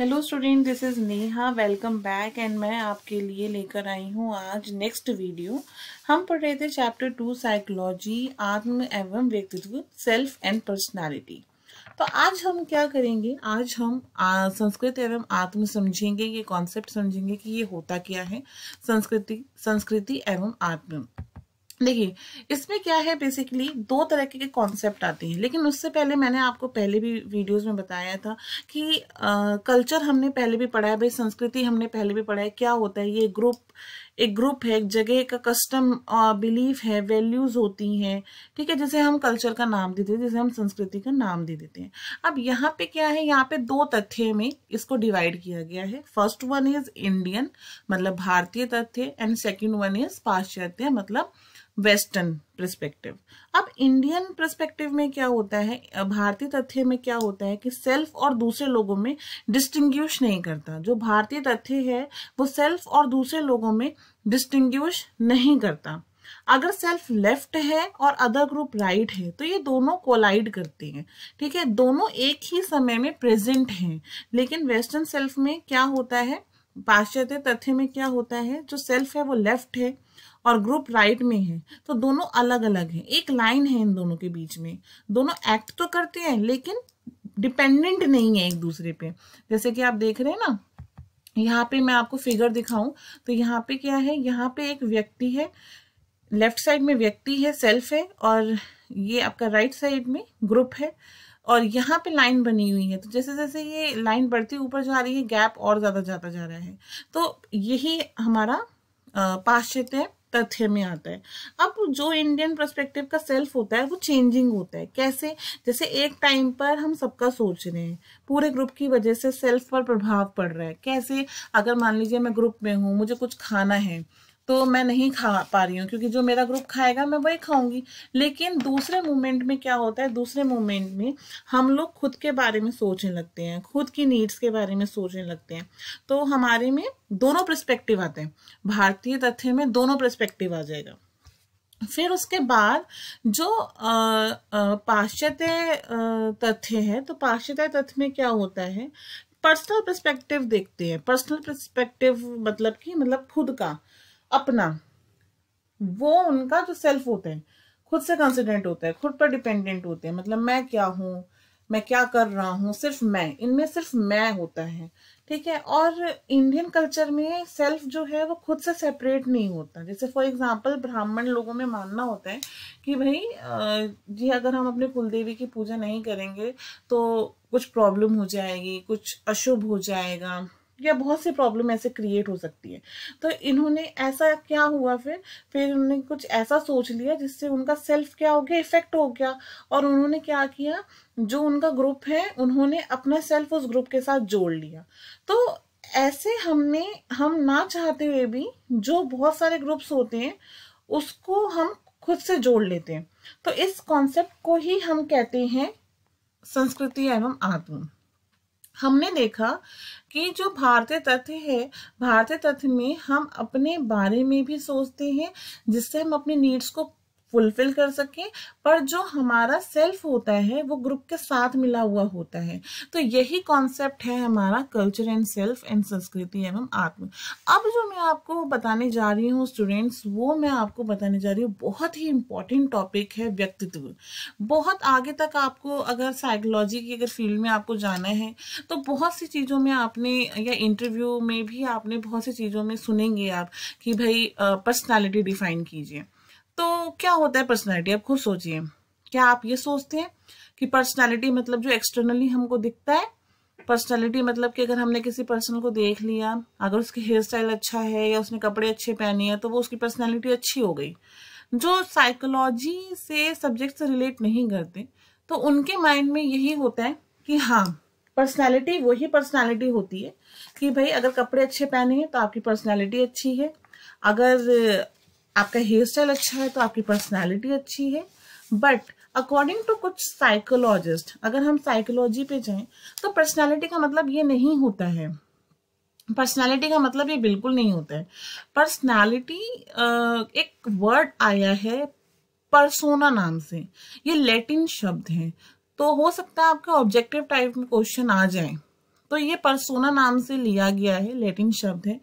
hello student this is Neha welcome back and मैं आपके लिए लेकर आई हूँ आज नेक्स्ट वीडियो हम पढ़ रहे थे चैप्टर टू साइकोलॉजी आत्म एवं व्यक्तित्व सेल्फ एंड पर्सनालिटी तो आज हम क्या करेंगे आज हम संस्कृत एवं आत्म समझेंगे ये कॉन्सेप्ट समझेंगे कि ये होता क्या है संस्कृति संस्कृति एवं आत्म देखिए इसमें क्या है बेसिकली दो तरह के कॉन्सेप्ट आते हैं लेकिन उससे पहले मैंने आपको पहले भी वीडियोस में बताया था कि आ, कल्चर हमने पहले भी पढ़ा है भाई संस्कृति हमने पहले भी पढ़ा है क्या होता है ये ग्रुप एक ग्रुप है एक जगह का कस्टम बिलीफ है वैल्यूज होती हैं ठीक है जिसे हम कल्चर का नाम दे देते हैं जिसे हम संस्कृति का नाम दे देते हैं अब यहाँ पे क्या है यहाँ पे दो तथ्य में इसको डिवाइड किया गया है फर्स्ट वन इज इंडियन मतलब भारतीय तथ्य एंड सेकेंड वन इज पाश्चात्य मतलब वेस्टर्न प्रस्पेक्टिव अब इंडियन प्रस्पेक्टिव में क्या होता है भारतीय तथ्य में क्या होता है कि सेल्फ और दूसरे लोगों में डिस्टिंग्विश नहीं करता जो भारतीय तथ्य है वो सेल्फ और दूसरे लोगों में डिस्टिंग्विश नहीं करता अगर सेल्फ लेफ्ट है और अदर ग्रुप राइट है तो ये दोनों कोलाइड करते हैं ठीक है दोनों एक ही समय में प्रेजेंट हैं लेकिन वेस्टर्न सेल्फ में क्या होता है पाश्चात्य तथ्य में क्या होता है जो सेल्फ है वो लेफ्ट है और ग्रुप राइट में है तो दोनों अलग अलग हैं एक लाइन है इन दोनों के बीच में दोनों एक्ट तो करते हैं लेकिन डिपेंडेंट नहीं है एक दूसरे पे जैसे कि आप देख रहे हैं ना यहाँ पे मैं आपको फिगर दिखाऊं तो यहाँ पे क्या है यहाँ पे एक व्यक्ति है लेफ्ट साइड में व्यक्ति है सेल्फ है और ये आपका राइट right साइड में ग्रुप है और यहाँ पे लाइन बनी हुई है तो जैसे जैसे ये लाइन बढ़ती ऊपर जा रही है गैप और ज़्यादा जाता जा रहा है तो यही हमारा पाश्चात्य तथ्य में आता है अब जो इंडियन पर्सपेक्टिव का सेल्फ होता है वो चेंजिंग होता है कैसे जैसे एक टाइम पर हम सबका सोच रहे हैं पूरे ग्रुप की वजह से सेल्फ पर प्रभाव पड़ रहा है कैसे अगर मान लीजिए मैं ग्रुप में हूँ मुझे कुछ खाना है तो मैं नहीं खा पा रही हूँ क्योंकि जो मेरा ग्रुप खाएगा मैं वही खाऊंगी लेकिन दूसरे मोमेंट में क्या होता है दूसरे मोमेंट में हम लोग खुद के बारे में सोचने लगते हैं खुद की नीड्स के बारे में सोचने लगते हैं तो हमारे में दोनों प्रस्पेक्टिव आते हैं भारतीय तथ्य में दोनों प्रस्पेक्टिव आ जाएगा फिर उसके बाद जो पाश्चात्य तथ्य है तो पाश्चात्य तथ्य में क्या होता है पर्सनल पर्सपेक्टिव देखते हैं पर्सनल पर्सपेक्टिव मतलब कि मतलब खुद का अपना वो उनका जो सेल्फ होते हैं खुद से कॉन्फिडेंट होते हैं खुद पर डिपेंडेंट होते हैं मतलब मैं क्या हूँ मैं क्या कर रहा हूँ सिर्फ मैं इनमें सिर्फ मैं होता है ठीक है और इंडियन कल्चर में सेल्फ जो है वो खुद से सेपरेट नहीं होता जैसे फॉर एग्जांपल ब्राह्मण लोगों में मानना होता है कि भाई जी अगर हम अपने कुलदेवी की पूजा नहीं करेंगे तो कुछ प्रॉब्लम हो जाएगी कुछ अशुभ हो जाएगा या बहुत सी प्रॉब्लम ऐसे क्रिएट हो सकती है तो इन्होंने ऐसा क्या हुआ फिर फिर उन्होंने कुछ ऐसा सोच लिया जिससे उनका सेल्फ क्या हो गया इफेक्ट हो गया और उन्होंने क्या किया जो उनका ग्रुप है उन्होंने अपना सेल्फ उस ग्रुप के साथ जोड़ लिया तो ऐसे हमने हम ना चाहते हुए भी जो बहुत सारे ग्रुप्स होते हैं उसको हम खुद से जोड़ लेते हैं तो इस कॉन्सेप्ट को ही हम कहते हैं संस्कृति एवं आत्मा हमने देखा कि जो भारतीय तथ्य है भारतीय तथ्य में हम अपने बारे में भी सोचते हैं जिससे हम अपनी नीड्स को फुलफिल कर सकें पर जो हमारा सेल्फ होता है वो ग्रुप के साथ मिला हुआ होता है तो यही कॉन्सेप्ट है हमारा कल्चर एंड सेल्फ एंड संस्कृति एवं आत्म अब जो मैं आपको बताने जा रही हूँ स्टूडेंट्स वो मैं आपको बताने जा रही हूँ बहुत ही इंपॉर्टेंट टॉपिक है व्यक्तित्व बहुत आगे तक आपको अगर साइकोलॉजी की अगर फील्ड में आपको जाना है तो बहुत सी चीज़ों में आपने या इंटरव्यू में भी आपने बहुत सी चीज़ों में सुनेंगे आप कि भाई पर्सनैलिटी डिफाइन कीजिए तो क्या होता है पर्सनैलिटी आप खुद सोचिए क्या आप ये सोचते हैं कि पर्सनैलिटी मतलब जो एक्सटर्नली हमको दिखता है पर्सनैलिटी मतलब कि अगर हमने किसी पर्सन को देख लिया अगर उसकी हेयर स्टाइल अच्छा है या उसने कपड़े अच्छे पहने हैं तो वो उसकी पर्सनैलिटी अच्छी हो गई जो साइकोलॉजी से सब्जेक्ट से रिलेट नहीं करते तो उनके माइंड में यही होता है कि हाँ पर्सनैलिटी वही पर्सनैलिटी होती है कि भाई अगर कपड़े अच्छे पहने हैं तो आपकी पर्सनैलिटी अच्छी है अगर आपका हेयर स्टाइल अच्छा है तो आपकी पर्सनैलिटी अच्छी है बट अकॉर्डिंग टू कुछ साइकोलॉजिस्ट अगर हम साइकोलॉजी पे जाएं तो पर्सनैलिटी का मतलब ये नहीं होता है पर्सनैलिटी का मतलब ये बिल्कुल नहीं होता है पर्सनैलिटी एक वर्ड आया है परसोना नाम से ये लैटिन शब्द है तो हो सकता है आपका ऑब्जेक्टिव टाइप में क्वेश्चन आ जाए तो ये परसोना नाम से लिया गया है लैटिन शब्द है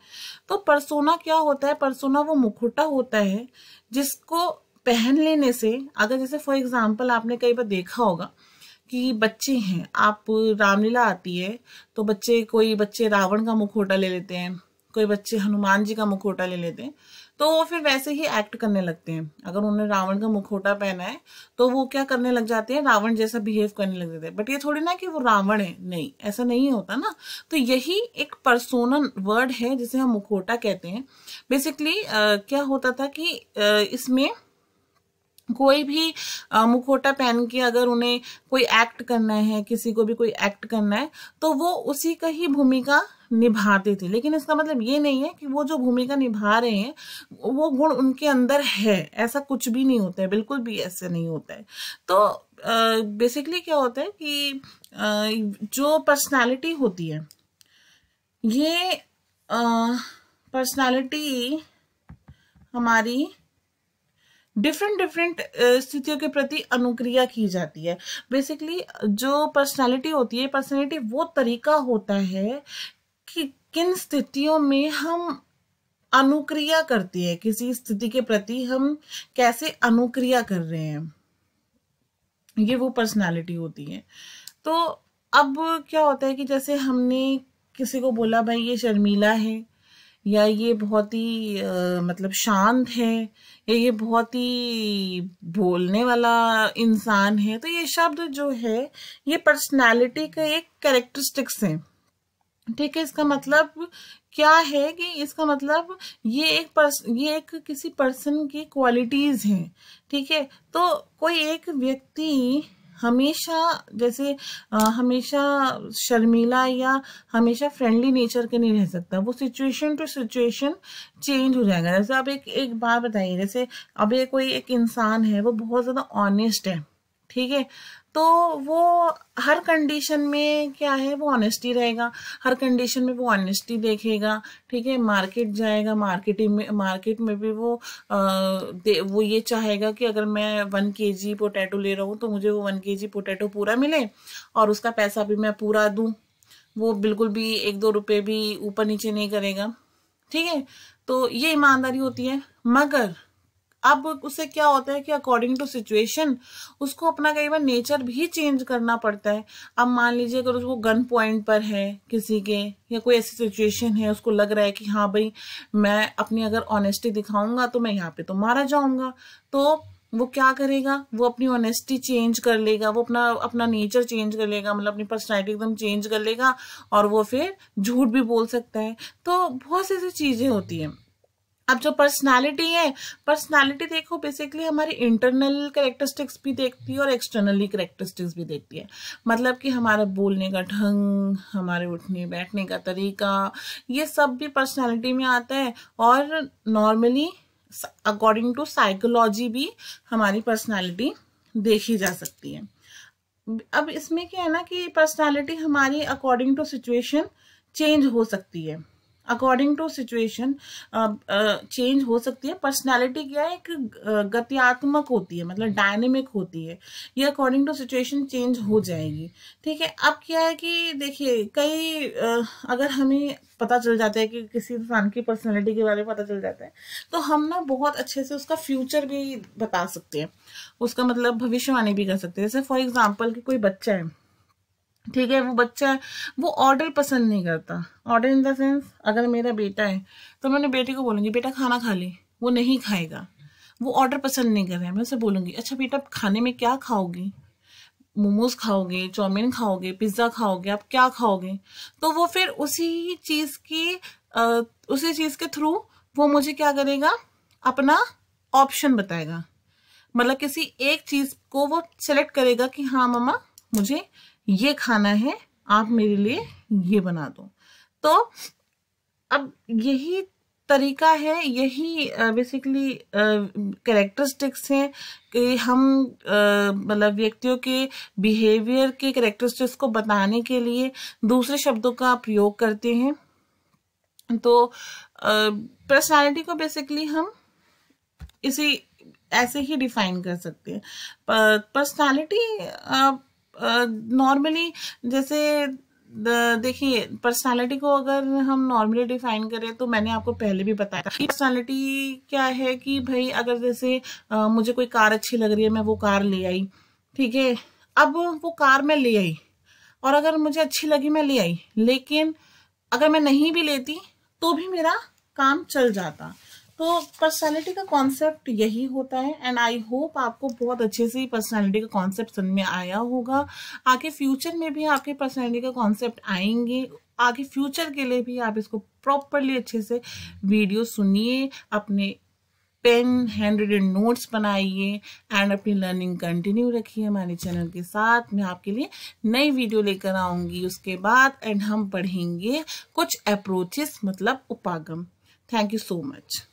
तो परसोना क्या होता है परसोना वो मुखोटा होता है जिसको पहन लेने से अगर जैसे फॉर एग्जाम्पल आपने कई बार देखा होगा कि बच्चे हैं आप रामलीला आती है तो बच्चे कोई बच्चे रावण का मुखोटा ले लेते हैं कोई बच्चे हनुमान जी का मुखोटा ले लेते हैं तो वो फिर वैसे ही एक्ट करने लगते हैं अगर उन्होंने रावण का मुखोटा पहना है तो वो क्या करने लग जाते हैं रावण जैसा बिहेव करने लग जाते हैं बट ये थोड़ी ना कि वो रावण है नहीं ऐसा नहीं होता ना तो यही एक परसोनल वर्ड है जिसे हम मुखोटा कहते हैं बेसिकली क्या होता था कि इसमें कोई भी मुखोटा पहन के अगर उन्हें कोई एक्ट करना है किसी को भी कोई एक्ट करना है तो वो उसी का ही भूमिका निभाते थे लेकिन इसका मतलब ये नहीं है कि वो जो भूमिका निभा रहे हैं वो गुण उनके अंदर है ऐसा कुछ भी नहीं होता है बिल्कुल भी ऐसे नहीं होता है तो बेसिकली क्या होता है कि आ, जो पर्सनालिटी होती है ये पर्सनालिटी हमारी डिफरेंट डिफरेंट uh, स्थितियों के प्रति अनुक्रिया की जाती है बेसिकली जो पर्सनालिटी होती है पर्सनालिटी वो तरीका होता है कि किन स्थितियों में हम अनुक्रिया करती है किसी स्थिति के प्रति हम कैसे अनुक्रिया कर रहे हैं ये वो पर्सनालिटी होती है तो अब क्या होता है कि जैसे हमने किसी को बोला भाई ये शर्मीला है या ये बहुत ही मतलब शांत है या ये बहुत ही बोलने वाला इंसान है तो ये शब्द जो है ये पर्सनालिटी के एक करेक्टरिस्टिक्स हैं ठीक है इसका मतलब क्या है कि इसका मतलब ये एक पर्स ये एक किसी पर्सन की क्वालिटीज हैं ठीक है तो कोई एक व्यक्ति हमेशा जैसे आ, हमेशा शर्मीला या हमेशा फ्रेंडली नेचर के नहीं रह सकता वो सिचुएशन टू सिचुएशन चेंज हो जाएगा जैसे अब एक एक बात बताइए जैसे अब ये कोई एक इंसान है वो बहुत ज़्यादा ऑनेस्ट है ठीक है तो वो हर कंडीशन में क्या है वो ऑनेस्टी रहेगा हर कंडीशन में वो ऑनेस्टी देखेगा ठीक है मार्केट जाएगा मार्केटिंग में मार्केट में भी वो आ, वो ये चाहेगा कि अगर मैं वन के जी पोटैटो ले रहा हूँ तो मुझे वो वन के जी पोटैटो पूरा मिले और उसका पैसा भी मैं पूरा दूँ वो बिल्कुल भी एक दो रुपये भी ऊपर नीचे नहीं करेगा ठीक है तो ये ईमानदारी होती है मगर अब उसे क्या होता है कि अकॉर्डिंग टू सिचुएशन उसको अपना कई बार नेचर भी चेंज करना पड़ता है अब मान लीजिए अगर उसको गन पॉइंट पर है किसी के या कोई ऐसी सिचुएशन है उसको लग रहा है कि हाँ भाई मैं अपनी अगर ऑनेस्टी दिखाऊंगा तो मैं यहाँ पे तो मारा जाऊंगा तो वो क्या करेगा वो अपनी ऑनेस्टी चेंज कर लेगा वो अपना अपना नेचर चेंज कर लेगा मतलब अपनी पर्सनैलिटी एकदम चेंज कर लेगा और वो फिर झूठ भी बोल सकता है तो बहुत सी ऐसी चीज़ें होती हैं अब जो पर्सनालिटी है पर्सनालिटी देखो बेसिकली हमारी इंटरनल करेक्टरिस्टिक्स भी देखती है और एक्सटर्नली करेक्टरिस्टिक्स भी देखती है मतलब कि हमारा बोलने का ढंग हमारे उठने बैठने का तरीका ये सब भी पर्सनालिटी में आता है और नॉर्मली अकॉर्डिंग टू साइकोलॉजी भी हमारी पर्सनैलिटी देखी जा सकती है अब इसमें क्या है ना कि पर्सनैलिटी हमारी अकॉर्डिंग टू सिचुएशन चेंज हो सकती है अकॉर्डिंग टू सिचुएशन चेंज हो सकती है पर्सनैलिटी क्या है एक uh, गत्यात्मक होती है मतलब डायनेमिक होती है ये अकॉर्डिंग टू सिचुएशन चेंज हो जाएगी ठीक है अब क्या है कि देखिए कई uh, अगर हमें पता चल जाता है कि किसी इंसान की पर्सनैलिटी के बारे में पता चल जाता है तो हम ना बहुत अच्छे से उसका फ्यूचर भी बता सकते हैं उसका मतलब भविष्यवाणी भी कर सकते हैं जैसे फॉर एग्जाम्पल कि कोई बच्चा है ठीक है वो बच्चा है वो ऑर्डर पसंद नहीं करता ऑर्डर इन द सेंस अगर मेरा बेटा है तो मैंने बेटे को बोलूंगी बेटा खाना खा ले वो नहीं खाएगा वो ऑर्डर पसंद नहीं कर रहा है मैं उसे बोलूँगी अच्छा बेटा खाने में क्या खाओगी मोमोज खाओगे चाउमीन खाओगे पिज्ज़ा खाओगे आप क्या खाओगे तो वो फिर उसी चीज़ की आ, उसी चीज़ के थ्रू वो मुझे क्या करेगा अपना ऑप्शन बताएगा मतलब किसी एक चीज़ को वो सेलेक्ट करेगा कि हाँ ममा मुझे ये खाना है आप मेरे लिए ये बना दो तो अब यही तरीका है यही बेसिकली कैरेक्टरिस्टिक्स हैं कि हम मतलब व्यक्तियों के बिहेवियर के करेक्टरिस्टिक्स को बताने के लिए दूसरे शब्दों का प्रयोग करते हैं तो पर्सनालिटी को बेसिकली हम इसी ऐसे ही डिफाइन कर सकते हैं पर्सनालिटी नॉर्मली जैसे देखिए पर्सनालिटी को अगर हम नॉर्मली डिफाइन करें तो मैंने आपको पहले भी बताया था पर्सनालिटी क्या है कि भाई अगर जैसे आ, मुझे कोई कार अच्छी लग रही है मैं वो कार ले आई ठीक है अब वो कार मैं ले आई और अगर मुझे अच्छी लगी मैं ले आई लेकिन अगर मैं नहीं भी लेती तो भी मेरा काम चल जाता तो पर्सनैलिटी का कॉन्सेप्ट यही होता है एंड आई होप आपको बहुत अच्छे से पर्सनैलिटी का कॉन्सेप्ट सुन में आया होगा आगे फ्यूचर में भी आपके पर्सनैलिटी का कॉन्सेप्ट आएंगे आगे फ्यूचर के लिए भी आप इसको प्रॉपरली अच्छे से वीडियो सुनिए अपने पेन हैंड रिटेड नोट्स बनाइए एंड अपनी लर्निंग कंटिन्यू रखिए हमारे चैनल के साथ मैं आपके लिए नई वीडियो लेकर आऊँगी उसके बाद एंड हम पढ़ेंगे कुछ अप्रोचेस मतलब उपागम थैंक यू सो मच